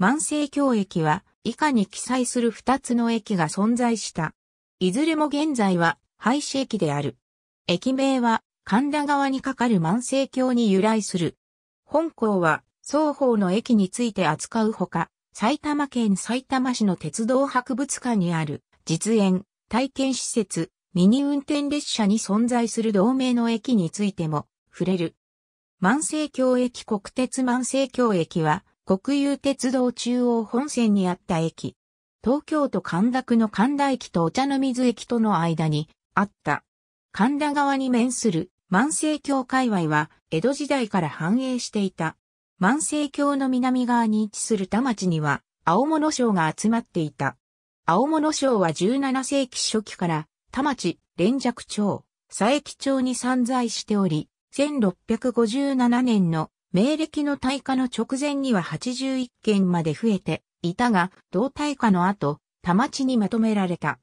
万世橋駅は以下に記載する二つの駅が存在した。いずれも現在は廃止駅である。駅名は神田川に架かる万世橋に由来する。本校は双方の駅について扱うほか、埼玉県埼玉市の鉄道博物館にある実演、体験施設、ミニ運転列車に存在する同名の駅についても触れる。万世橋駅国鉄万世橋駅は国有鉄道中央本線にあった駅。東京都神田区の神田駅とお茶の水駅との間にあった。神田側に面する万世橋界隈は江戸時代から繁栄していた。万世橋の南側に位置する田町には青物省が集まっていた。青物省は17世紀初期から田町、連雀町、佐伯町に散在しており、1657年の明暦の大火の直前には81件まで増えていたが、同大火の後、田町にまとめられた。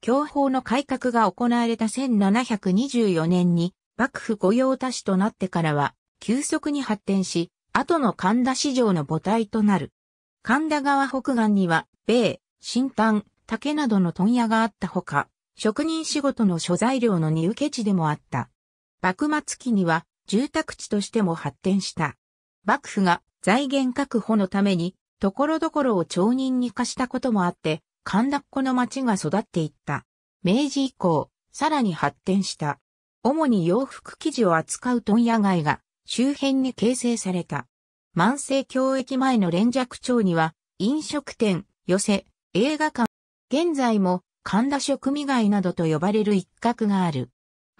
教法の改革が行われた1724年に、幕府御用達となってからは、急速に発展し、後の神田市場の母体となる。神田川北岸には、米、新丹、竹などの問屋があったほか、職人仕事の所在料の荷受け地でもあった。幕末期には、住宅地としても発展した。幕府が財源確保のために、ところどころを町人に貸したこともあって、神田っ子の町が育っていった。明治以降、さらに発展した。主に洋服生地を扱う問屋街が周辺に形成された。万世教駅前の連尺町には飲食店、寄せ、映画館、現在も神田食味街などと呼ばれる一角がある。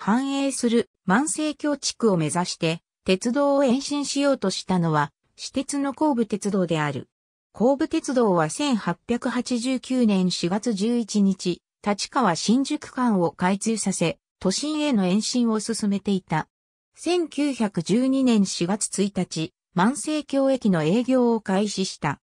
繁栄する万世橋地区を目指して鉄道を延伸しようとしたのは私鉄の神戸鉄道である。神戸鉄道は1889年4月11日、立川新宿間を開通させ、都心への延伸を進めていた。1912年4月1日、万世橋駅の営業を開始した。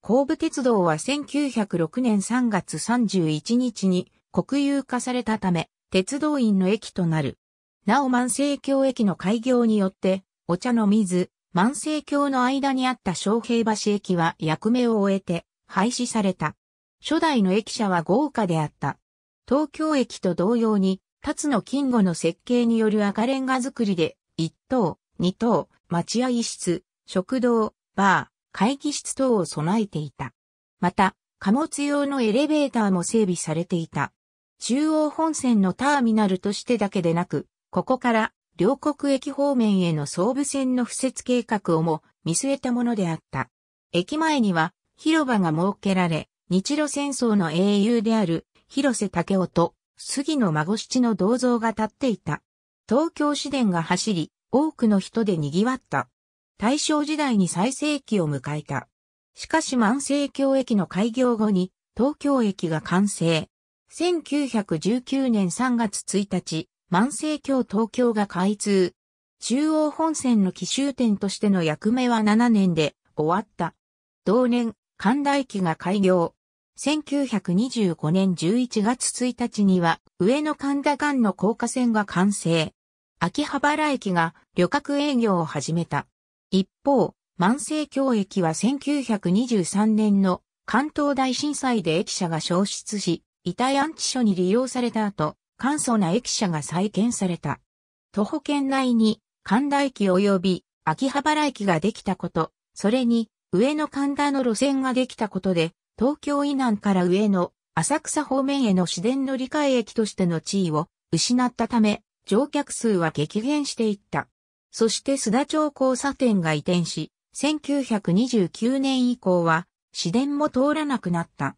神戸鉄道は1906年3月31日に国有化されたため、鉄道院の駅となる。なお万世橋駅の開業によって、お茶の水、万世橋の間にあった昌平橋駅は役目を終えて廃止された。初代の駅舎は豪華であった。東京駅と同様に、辰野金吾の設計による赤レンガ造りで、一棟、二棟、待合室、食堂、バー、会議室等を備えていた。また、貨物用のエレベーターも整備されていた。中央本線のターミナルとしてだけでなく、ここから両国駅方面への総武線の敷設計画をも見据えたものであった。駅前には広場が設けられ、日露戦争の英雄である広瀬武夫と杉野孫七の銅像が立っていた。東京市電が走り、多くの人で賑わった。大正時代に最盛期を迎えた。しかし万世橋駅の開業後に東京駅が完成。1919年3月1日、万世橋東京が開通。中央本線の奇襲点としての役目は7年で終わった。同年、神田駅が開業。1925年11月1日には、上野神田間の高架線が完成。秋葉原駅が旅客営業を始めた。一方、万世橋駅は1923年の関東大震災で駅舎が消失し、遺体安置所に利用された後、簡素な駅舎が再建された。徒歩圏内に神田駅及び秋葉原駅ができたこと、それに上野神田の路線ができたことで、東京以南から上野、浅草方面への市電乗り換え駅としての地位を失ったため、乗客数は激減していった。そして須田町交差点が移転し、1929年以降は市電も通らなくなった。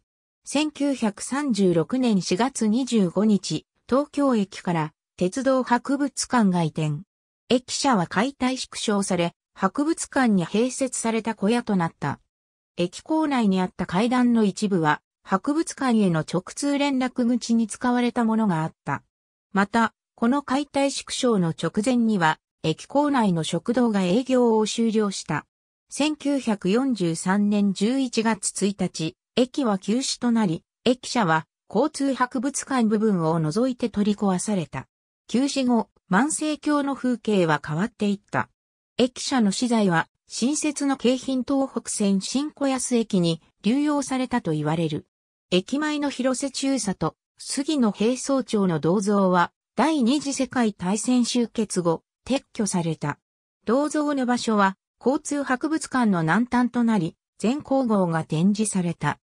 1936年4月25日、東京駅から鉄道博物館が移転。駅舎は解体縮小され、博物館に併設された小屋となった。駅構内にあった階段の一部は、博物館への直通連絡口に使われたものがあった。また、この解体縮小の直前には、駅構内の食堂が営業を終了した。1943年11月1日、駅は休止となり、駅舎は交通博物館部分を除いて取り壊された。休止後、万世橋の風景は変わっていった。駅舎の資材は新設の京浜東北線新小安駅に流用されたと言われる。駅前の広瀬中佐と杉野平総長の銅像は第二次世界大戦終結後撤去された。銅像の場所は交通博物館の南端となり全皇后が展示された。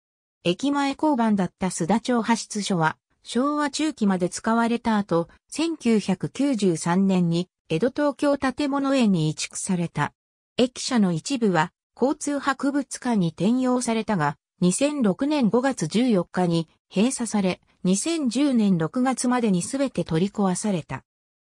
駅前交番だった須田町派出所は、昭和中期まで使われた後、1993年に江戸東京建物園に移築された。駅舎の一部は交通博物館に転用されたが、2006年5月14日に閉鎖され、2010年6月までにすべて取り壊された。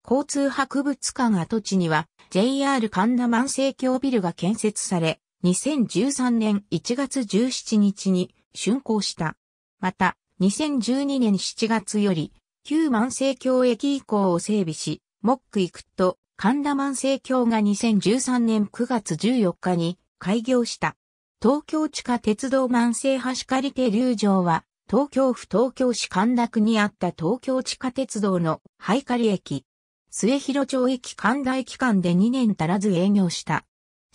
交通博物館跡地には JR 神田万世橋ビルが建設され、2013年1月17日に竣工した。また、2012年7月より、旧万世橋駅以降を整備し、モック行くと、神田万世橋が2013年9月14日に開業した。東京地下鉄道万世橋借手流城は、東京府東京市神田区にあった東京地下鉄道の廃り駅。末広町駅神田駅間で2年足らず営業した。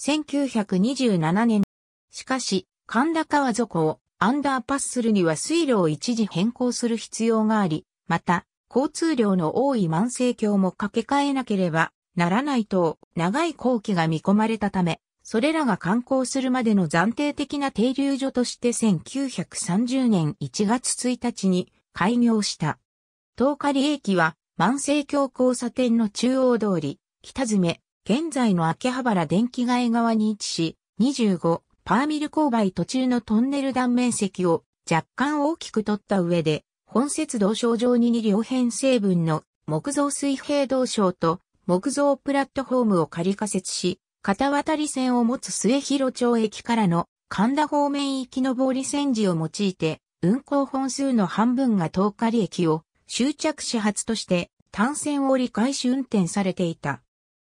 1927年。しかし、神田川底をアンダーパスするには水路を一時変更する必要があり、また、交通量の多い万世橋も架け替えなければならないと、長い工期が見込まれたため、それらが観光するまでの暫定的な停留所として1930年1月1日に開業した。東利駅は万世橋交差点の中央通り、北詰、現在の秋葉原電気街側に位置し、25、パーミル勾配途中のトンネル断面積を若干大きく取った上で、本節道床上に2両編成分の木造水平道床と木造プラットフォームを仮仮設し、片渡り線を持つ末広町駅からの神田方面行き上り線時を用いて、運行本数の半分が東仮駅を終着始発として単線を折り返し運転されていた。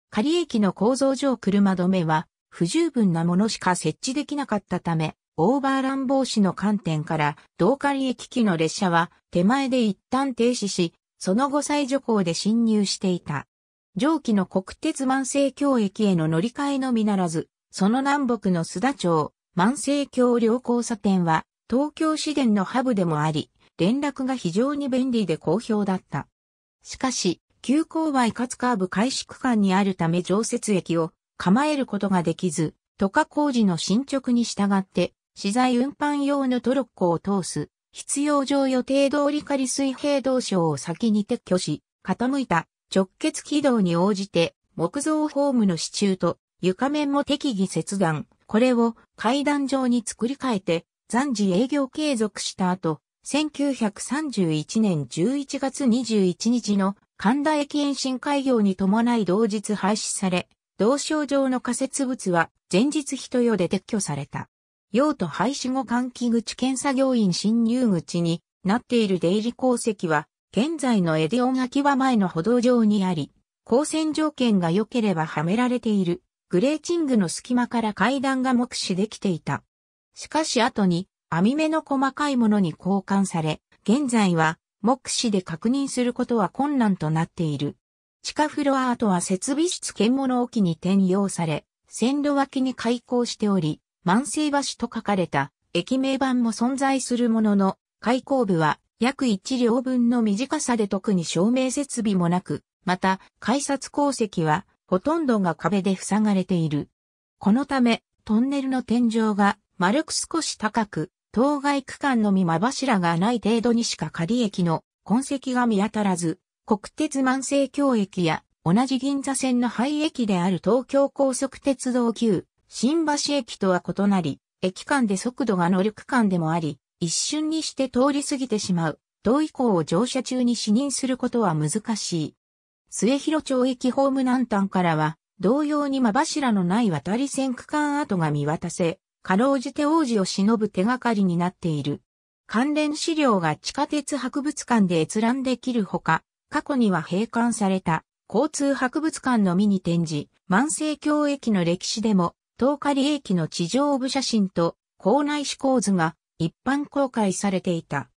仮駅の構造上車止めは不十分なものしか設置できなかったため、オーバーラン防止の観点から、道管駅機の列車は手前で一旦停止し、その後再徐行で進入していた。上記の国鉄万世橋駅への乗り換えのみならず、その南北の須田町、万世橋両交差点は、東京市電のハブでもあり、連絡が非常に便利で好評だった。しかし、急勾配かつカーブ開始区間にあるため常設駅を構えることができず、渡河工事の進捗に従って、資材運搬用のトロッコを通す、必要上予定通り仮水平動床を先に撤去し、傾いた直結軌道に応じて、木造ホームの支柱と床面も適宜切断、これを階段状に作り変えて、暫時営業継続した後、1931年11月21日の神田駅延伸開業に伴い同日廃止され、同省上の仮設物は前日人用で撤去された。用途廃止後換気口検査業員侵入口になっている出入り鉱石は、現在のエデオン秋葉前の歩道上にあり、光線条件が良ければはめられているグレーチングの隙間から階段が目視できていた。しかし後に網目の細かいものに交換され、現在は目視で確認することは困難となっている。地下フロアトは設備室建物置に転用され、線路脇に開口しており、万世橋と書かれた駅名板も存在するものの、開口部は約1両分の短さで特に照明設備もなく、また、改札鉱石はほとんどが壁で塞がれている。このため、トンネルの天井が丸く少し高く、当該区間のみ間柱がない程度にしか仮駅の痕跡が見当たらず、国鉄万世橋駅や同じ銀座線の廃駅である東京高速鉄道9、新橋駅とは異なり、駅間で速度が乗る区間でもあり、一瞬にして通り過ぎてしまう、同以降を乗車中に視認することは難しい。末広町駅ホーム南端からは、同様に間柱のない渡り線区間跡が見渡せ、かろうじて王子を忍ぶ手がかりになっている。関連資料が地下鉄博物館で閲覧できるほか、過去には閉館された交通博物館のみに展示、万世橋駅の歴史でも、東リ駅の地上部写真と校内志向図が一般公開されていた。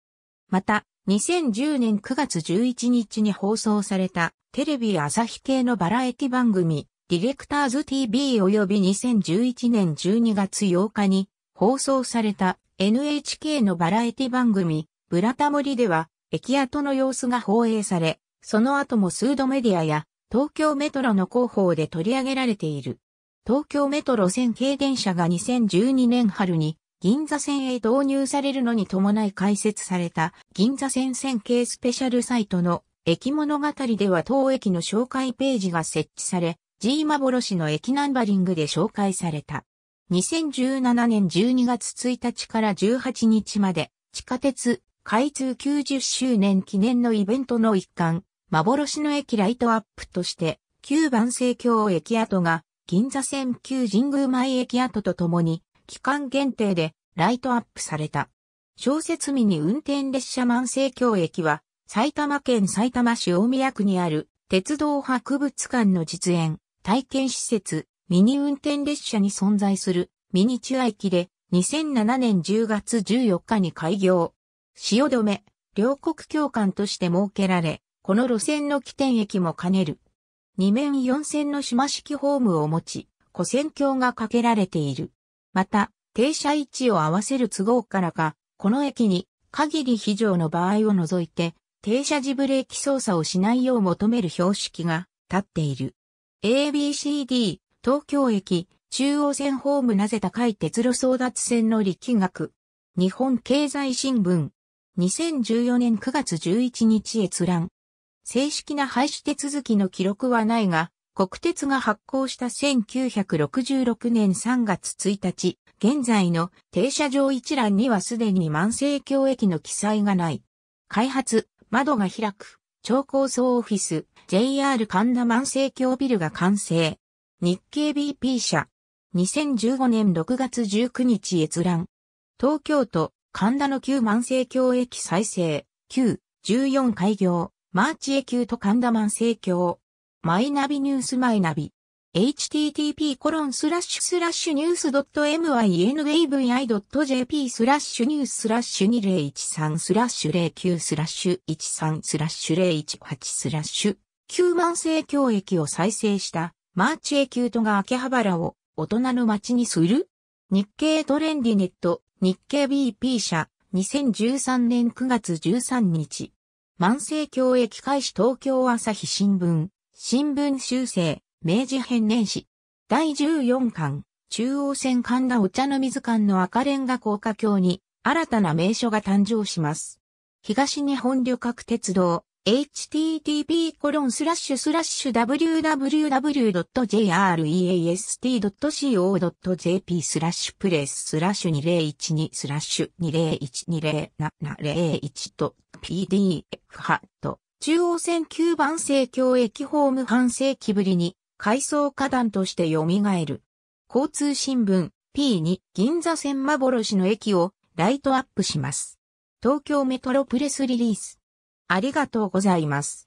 また、2010年9月11日に放送されたテレビ朝日系のバラエティ番組、ディレクターズ TV 及び2011年12月8日に放送された NHK のバラエティ番組、ブラタモリでは、駅跡の様子が放映され、その後も数度メディアや東京メトロの広報で取り上げられている。東京メトロ線軽電車が2012年春に銀座線へ導入されるのに伴い開設された銀座線線形スペシャルサイトの駅物語では当駅の紹介ページが設置され、G 幻の駅ナンバリングで紹介された。2017年12月1日から18日まで地下鉄開通90周年記念のイベントの一環、幻の駅ライトアップとして、旧万世橋駅跡が銀座線旧神宮前駅跡とともに、期間限定でライトアップされた。小説見に運転列車万世橋駅は、埼玉県埼玉市大宮区にある鉄道博物館の実演、体験施設、ミニ運転列車に存在するミニチュア駅で2007年10月14日に開業。止め、両国共感として設けられ、この路線の起点駅も兼ねる。二面四線の島式ホームを持ち、古線橋が架けられている。また、停車位置を合わせる都合からか、この駅に限り非常の場合を除いて、停車時ブレーキ操作をしないよう求める標識が立っている。ABCD、東京駅、中央線ホームなぜ高い鉄路争奪線の力学。日本経済新聞。2014年9月11日閲覧。正式な廃止手続きの記録はないが、国鉄が発行した1966年3月1日、現在の停車場一覧にはすでに万世橋駅の記載がない。開発、窓が開く、超高層オフィス、JR 神田万世橋ビルが完成。日経 BP 社。2015年6月19日閲覧。東京都、神田の旧万世橋駅再生、旧14開業、マーチエ旧と神田万世橋。マイナビニュースマイナビ。http コロンスラッシュスラッシュニュース .mynvavi.jp スラッシュニューススラッシュ2013スラッシュ09スラッシュ13スラッシュ018スラッシュ9万世教駅を再生したマーチエキュートが秋葉原を大人の街にする日経トレンディネット日経 BP 社、2013年9月13日。万世教駅開始東京朝日新聞、新聞修正、明治編年史。第14巻、中央線神田お茶の水館の赤レンガ高架橋に、新たな名所が誕生します。東日本旅客鉄道、http://www.jreast.co.jp スラッシュプレススラッシュ2012スラッシュ20120701と pdf ハット中央線9番西京駅ホーム半世紀ぶりに改装花壇として蘇る。交通新聞 P2 銀座線幻の駅をライトアップします。東京メトロプレスリリースありがとうございます。